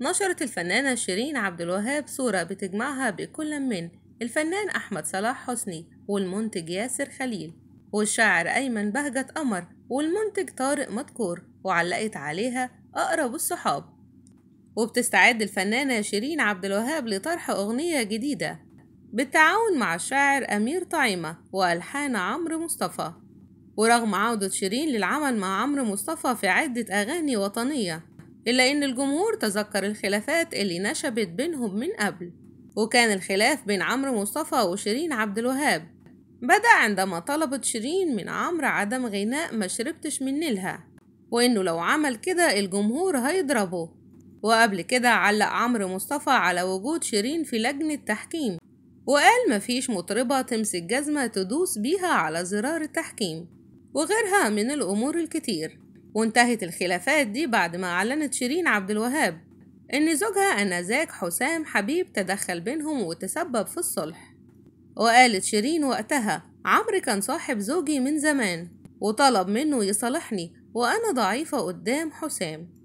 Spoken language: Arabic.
نشرت الفنانة شيرين عبد الوهاب صورة بتجمعها بكل من الفنان أحمد صلاح حسني والمنتج ياسر خليل والشاعر أيمن بهجة قمر والمنتج طارق مدكور وعلقت عليها أقرب الصحاب وبتستعد الفنانة شيرين عبد الوهاب لطرح أغنية جديدة بالتعاون مع الشاعر أمير طعيمة وألحان عمرو مصطفى ورغم عودة شيرين للعمل مع عمرو مصطفى في عدة أغاني وطنية إلا إن الجمهور تذكر الخلافات اللي نشبت بينهم من قبل وكان الخلاف بين عمرو مصطفى وشيرين عبد الوهاب بدأ عندما طلبت شيرين من عمرو عدم غناء ما شربتش من نيلها وإنه لو عمل كده الجمهور هيضربه وقبل كده علق عمرو مصطفى على وجود شيرين في لجنة تحكيم وقال مفيش مطربة تمسك جزمة تدوس بيها على زرار التحكيم وغيرها من الأمور الكتير وانتهت الخلافات دي بعد ما أعلنت شيرين عبد الوهاب إن زوجها أنذاك حسام حبيب تدخل بينهم وتسبب في الصلح وقالت شيرين وقتها عمرو كان صاحب زوجي من زمان وطلب منه يصالحني وأنا ضعيفة قدام حسام